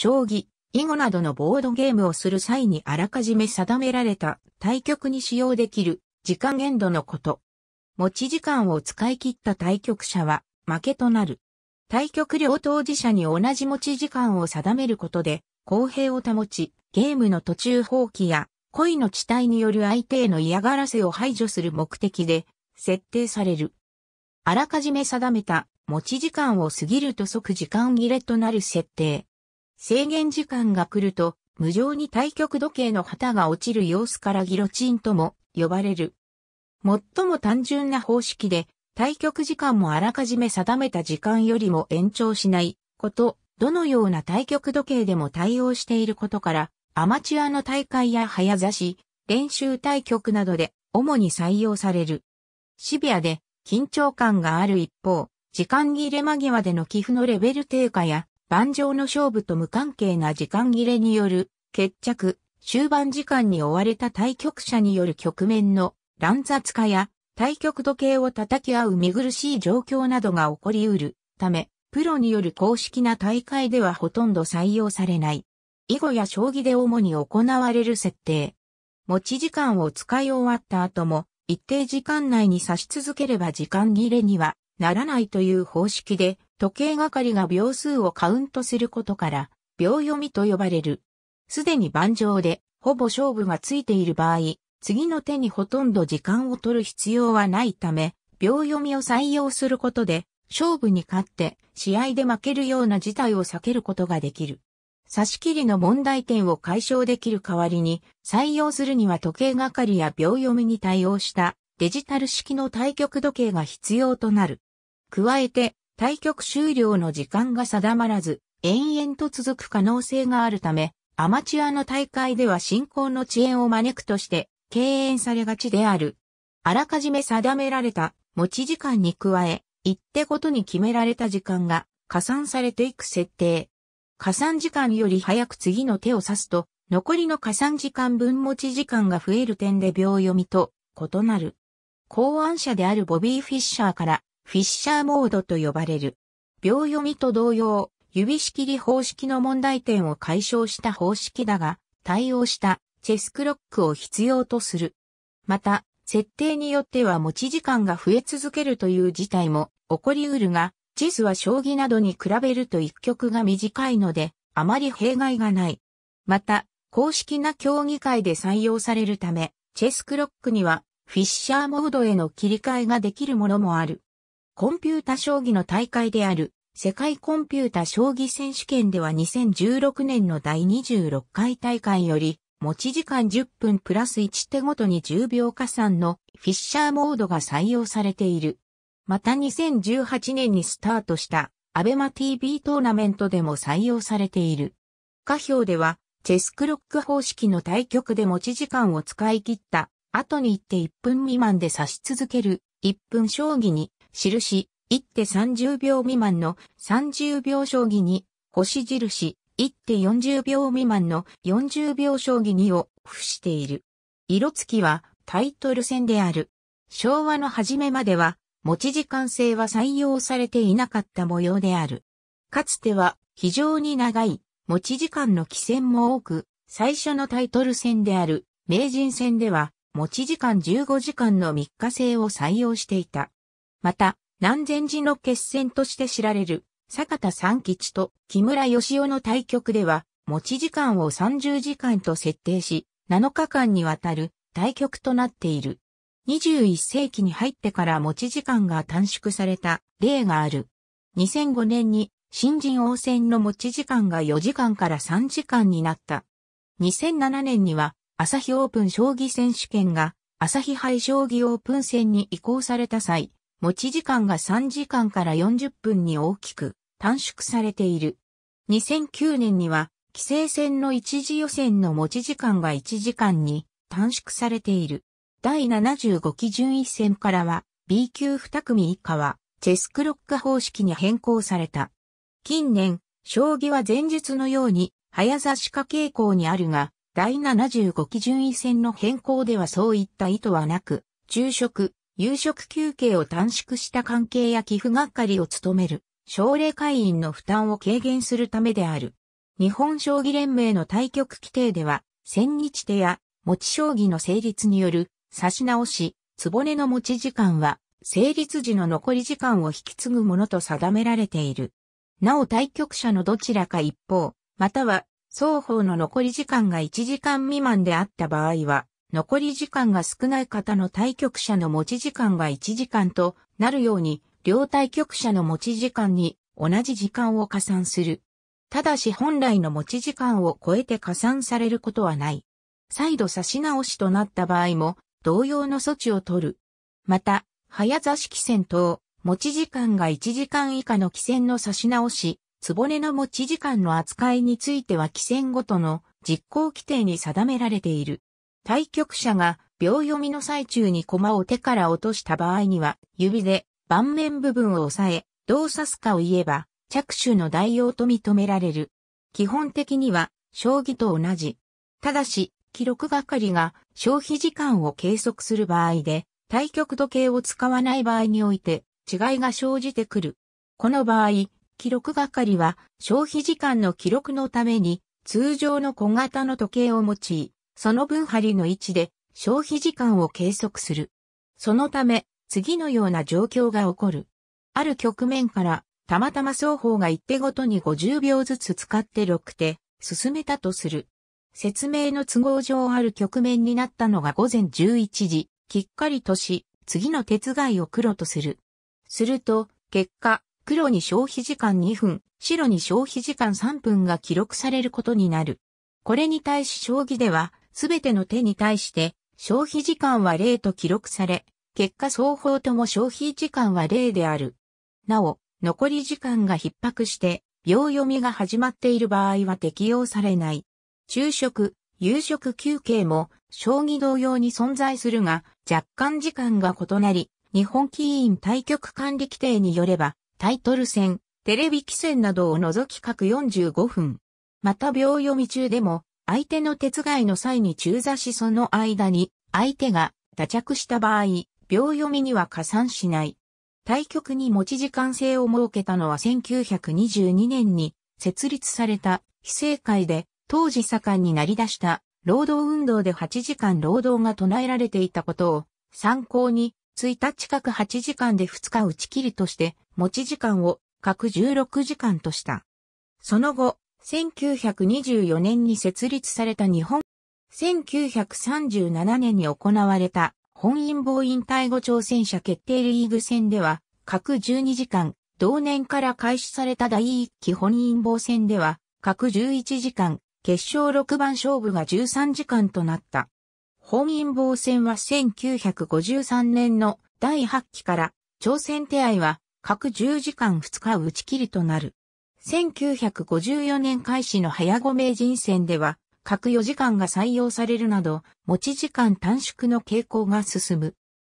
将棋、囲碁などのボードゲームをする際にあらかじめ定められた対局に使用できる時間限度のこと。持ち時間を使い切った対局者は負けとなる。対局両当事者に同じ持ち時間を定めることで公平を保ち、ゲームの途中放棄や恋の地帯による相手への嫌がらせを排除する目的で設定される。あらかじめ定めた持ち時間を過ぎると即時間切れとなる設定。制限時間が来ると、無常に対極時計の旗が落ちる様子からギロチンとも呼ばれる。最も単純な方式で、対局時間もあらかじめ定めた時間よりも延長しないこと、どのような対局時計でも対応していることから、アマチュアの大会や早指し、練習対局などで主に採用される。シビアで緊張感がある一方、時間切れ間際での寄付のレベル低下や盤上の勝負と無関係な時間切れによる決着、終盤時間に追われた対局者による局面の乱雑化や対局時計を叩き合う見苦しい状況などが起こり得るため、プロによる公式な大会ではほとんど採用されない。囲碁や将棋で主に行われる設定。持ち時間を使い終わった後も、一定時間内に指し続ければ時間切れにはならないという方式で、時計係が秒数をカウントすることから、秒読みと呼ばれる。すでに盤上で、ほぼ勝負がついている場合、次の手にほとんど時間を取る必要はないため、秒読みを採用することで、勝負に勝って試合で負けるような事態を避けることができる。差し切りの問題点を解消できる代わりに、採用するには時計係や秒読みに対応したデジタル式の対局時計が必要となる。加えて、対局終了の時間が定まらず、延々と続く可能性があるため、アマチュアの大会では進行の遅延を招くとして、敬遠されがちである。あらかじめ定められた持ち時間に加え、一手ごとに決められた時間が加算されていく設定。加算時間より早く次の手を指すと、残りの加算時間分持ち時間が増える点で秒読みと異なる。考案者であるボビー・フィッシャーからフィッシャーモードと呼ばれる。秒読みと同様、指し切り方式の問題点を解消した方式だが、対応したチェスクロックを必要とする。また、設定によっては持ち時間が増え続けるという事態も起こりうるが、チェスは将棋などに比べると一曲が短いので、あまり弊害がない。また、公式な競技会で採用されるため、チェスクロックにはフィッシャーモードへの切り替えができるものもある。コンピュータ将棋の大会である世界コンピュータ将棋選手権では2016年の第26回大会より持ち時間10分プラス1手ごとに10秒加算のフィッシャーモードが採用されている。また2018年にスタートしたアベマ TV トーナメントでも採用されている。下表ではチェスクロック方式の対局で持ち時間を使い切った後に行って1分未満で指し続ける1分将棋に印、一手30秒未満の30秒将棋に、星印、一手40秒未満の40秒将棋にを付している。色付きはタイトル戦である。昭和の初めまでは、持ち時間制は採用されていなかった模様である。かつては非常に長い持ち時間の起戦も多く、最初のタイトル戦である名人戦では持ち時間15時間の3日制を採用していた。また、南禅寺の決戦として知られる、坂田三吉と木村義雄の対局では、持ち時間を30時間と設定し、7日間にわたる対局となっている。21世紀に入ってから持ち時間が短縮された例がある。2005年に新人王戦の持ち時間が4時間から3時間になった。2007年には朝日オープン将棋選手権が朝日杯将棋オープン戦に移行された際、持ち時間が3時間から40分に大きく短縮されている。2009年には、規制線の一次予選の持ち時間が1時間に短縮されている。第75基準位戦からは B 級2組以下はチェスクロック方式に変更された。近年、将棋は前述のように早指し化傾向にあるが、第75基準位戦の変更ではそういった意図はなく、昼食、夕食休憩を短縮した関係や寄付係を務める、奨励会員の負担を軽減するためである。日本将棋連盟の対局規定では、千日手や持ち将棋の成立による差し直し、つぼねの持ち時間は、成立時の残り時間を引き継ぐものと定められている。なお対局者のどちらか一方、または双方の残り時間が1時間未満であった場合は、残り時間が少ない方の対局者の持ち時間が1時間となるように、両対局者の持ち時間に同じ時間を加算する。ただし本来の持ち時間を超えて加算されることはない。再度差し直しとなった場合も、同様の措置を取る。また、早座敷戦等、持ち時間が1時間以下の棋戦の差し直し、つぼねの持ち時間の扱いについては棋戦ごとの実行規定に定められている。対局者が秒読みの最中に駒を手から落とした場合には、指で盤面部分を押さえ、どう指すかを言えば、着手の代用と認められる。基本的には、将棋と同じ。ただし、記録係が消費時間を計測する場合で、対局時計を使わない場合において、違いが生じてくる。この場合、記録係は消費時間の記録のために通常の小型の時計を用い、その分針の位置で消費時間を計測する。そのため、次のような状況が起こる。ある局面から、たまたま双方が一手ごとに50秒ずつ使って6手、進めたとする。説明の都合上ある局面になったのが午前11時、きっかりとし、次の手伝いを黒とする。すると、結果、黒に消費時間2分、白に消費時間3分が記録されることになる。これに対し将棋では、すべての手に対して、消費時間は0と記録され、結果双方とも消費時間は0である。なお、残り時間が逼迫して、秒読みが始まっている場合は適用されない。昼食、夕食休憩も、将棋同様に存在するが、若干時間が異なり、日本棋院対局管理規定によれば、タイトル戦、テレビ棋戦などを除き各45分。また秒読み中でも、相手の手伝いの際に中座しその間に、相手が打着した場合、秒読みには加算しない。対局に持ち時間制を設けたのは1922年に設立された非正会で当時盛んになり出した労働運動で8時間労働が唱えられていたことを参考に1日近く8時間で2日打ち切りとして持ち時間を各16時間とした。その後、1924年に設立された日本、1937年に行われた本因坊引退後挑戦者決定リーグ戦では、各12時間、同年から開始された第1期本因坊戦では、各11時間、決勝6番勝負が13時間となった。本因坊戦は1953年の第8期から、挑戦手合は各10時間2日打ち切りとなる。1954年開始の早後名人戦では、各4時間が採用されるなど、持ち時間短縮の傾向が進む。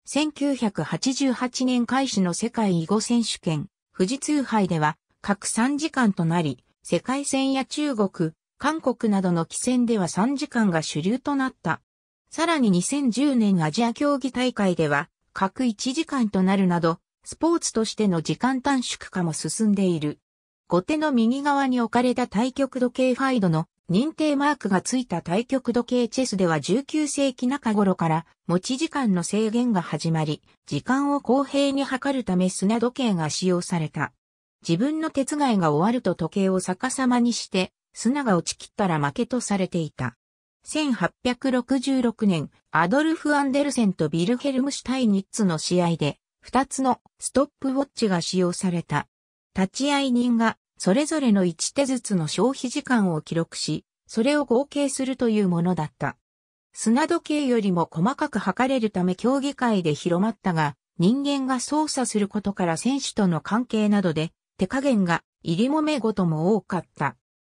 1988年開始の世界囲碁選手権、富士通杯では、各3時間となり、世界戦や中国、韓国などの棋戦では3時間が主流となった。さらに2010年アジア競技大会では、各1時間となるなど、スポーツとしての時間短縮化も進んでいる。後手の右側に置かれた対極時計ファイドの認定マークがついた対極時計チェスでは19世紀中頃から持ち時間の制限が始まり、時間を公平に測るため砂時計が使用された。自分の手違いが終わると時計を逆さまにして、砂が落ちきったら負けとされていた。1866年、アドルフ・アンデルセンとビルヘルム・シュタイニッツの試合で、2つのストップウォッチが使用された。立会人がそれぞれの1手ずつの消費時間を記録し、それを合計するというものだった。砂時計よりも細かく測れるため競技会で広まったが、人間が操作することから選手との関係などで、手加減が入りもめごとも多かった。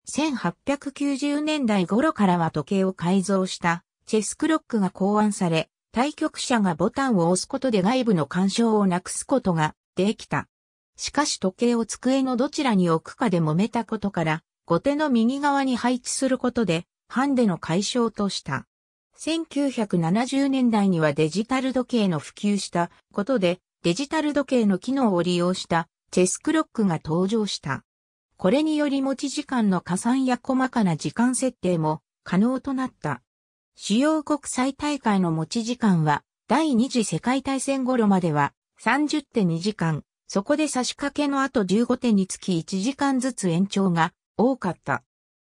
1890年代頃からは時計を改造したチェスクロックが考案され、対局者がボタンを押すことで外部の干渉をなくすことができた。しかし時計を机のどちらに置くかで揉めたことから、後手の右側に配置することで、ハンデの解消とした。1970年代にはデジタル時計の普及したことで、デジタル時計の機能を利用したチェスクロックが登場した。これにより持ち時間の加算や細かな時間設定も可能となった。主要国際大会の持ち時間は第二次世界大戦頃までは30.2時間、そこで差し掛けの後15手につき1時間ずつ延長が多かった。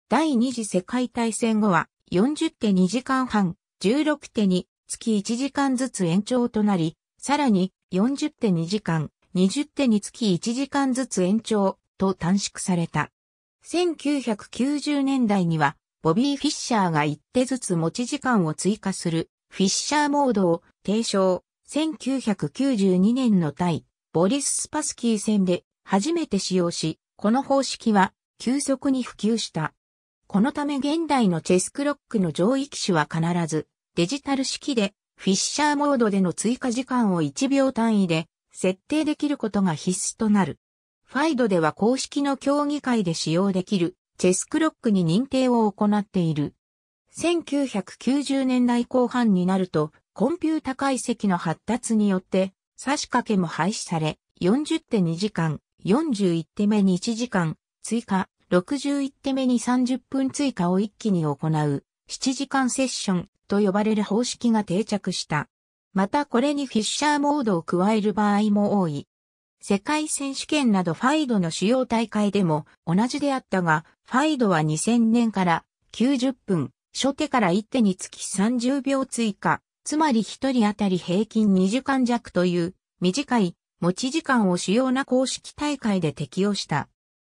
第二次世界大戦後は40手2時間半、16手につき1時間ずつ延長となり、さらに40手2時間、20手につき1時間ずつ延長と短縮された。1990年代には、ボビー・フィッシャーが1手ずつ持ち時間を追加するフィッシャーモードを提唱。1992年の対ボリス・スパスキー戦で初めて使用し、この方式は急速に普及した。このため現代のチェスクロックの上位機種は必ずデジタル式でフィッシャーモードでの追加時間を1秒単位で設定できることが必須となる。ファイドでは公式の競技会で使用できるチェスクロックに認定を行っている。1990年代後半になるとコンピュータ解析の発達によって差し掛けも廃止され、40手2時間、41手目に1時間、追加、61手目に30分追加を一気に行う、7時間セッションと呼ばれる方式が定着した。またこれにフィッシャーモードを加える場合も多い。世界選手権などファイドの主要大会でも同じであったが、ファイドは2000年から90分、初手から1手につき30秒追加、つまり一人当たり平均2時間弱という短い持ち時間を主要な公式大会で適用した。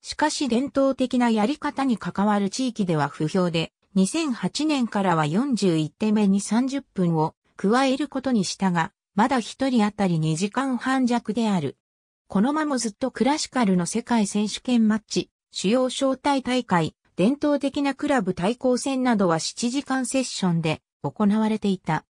しかし伝統的なやり方に関わる地域では不評で、2008年からは41手目に30分を加えることにしたが、まだ一人当たり2時間半弱である。このままずっとクラシカルの世界選手権マッチ、主要招待大会、伝統的なクラブ対抗戦などは7時間セッションで行われていた。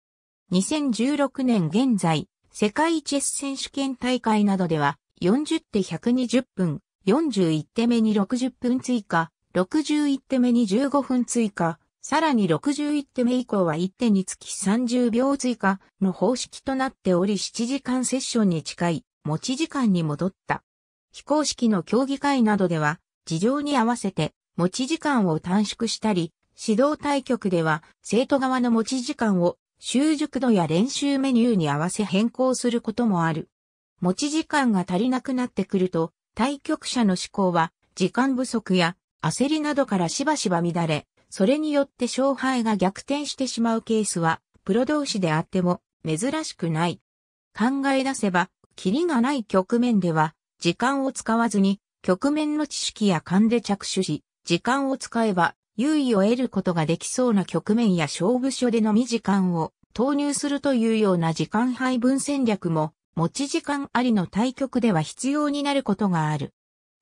2016年現在、世界チェス選手権大会などでは、40手120分、41手目に60分追加、61手目に15分追加、さらに61手目以降は1手につき30秒追加の方式となっており7時間セッションに近い持ち時間に戻った。非公式の競技会などでは事情に合わせて持ち時間を短縮したり、指導対局では生徒側の持ち時間を習熟度や練習メニューに合わせ変更することもある。持ち時間が足りなくなってくると、対局者の思考は、時間不足や焦りなどからしばしば乱れ、それによって勝敗が逆転してしまうケースは、プロ同士であっても珍しくない。考え出せば、キリがない局面では、時間を使わずに、局面の知識や勘で着手し、時間を使えば優位を得ることができそうな局面や勝負所でのみ時間を投入するというような時間配分戦略も持ち時間ありの対局では必要になることがある。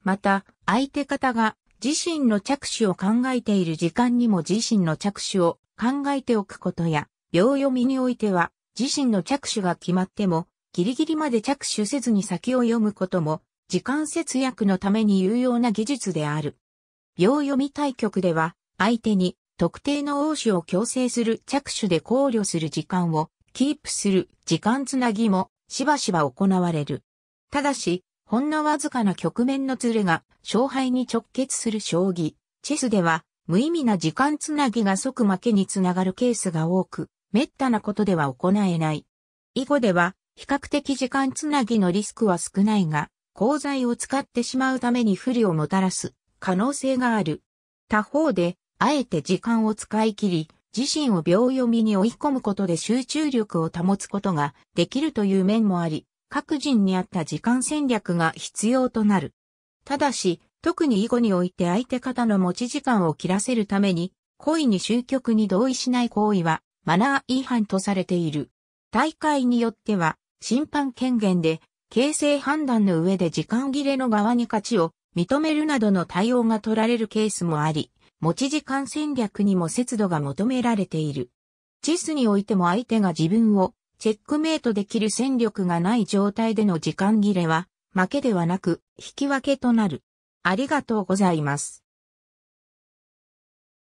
また、相手方が自身の着手を考えている時間にも自身の着手を考えておくことや、秒読みにおいては自身の着手が決まってもギリギリまで着手せずに先を読むことも時間節約のために有用な技術である。秒読み対局では相手に特定の応手を強制する着手で考慮する時間をキープする時間つなぎもしばしば行われる。ただし、ほんのわずかな局面のズレが勝敗に直結する将棋、チェスでは無意味な時間つなぎが即負けにつながるケースが多く、滅多なことでは行えない。囲碁では比較的時間つなぎのリスクは少ないが、鉱材を使ってしまうために不利をもたらす可能性がある。他方であえて時間を使い切り、自身を秒読みに追い込むことで集中力を保つことができるという面もあり、各人に合った時間戦略が必要となる。ただし、特に囲碁において相手方の持ち時間を切らせるために、故意に終局に同意しない行為は、マナー違反とされている。大会によっては、審判権限で、形成判断の上で時間切れの側に勝ちを認めるなどの対応が取られるケースもあり、持ち時間戦略にも節度が求められている。チェスにおいても相手が自分をチェックメイトできる戦力がない状態での時間切れは負けではなく引き分けとなる。ありがとうございます。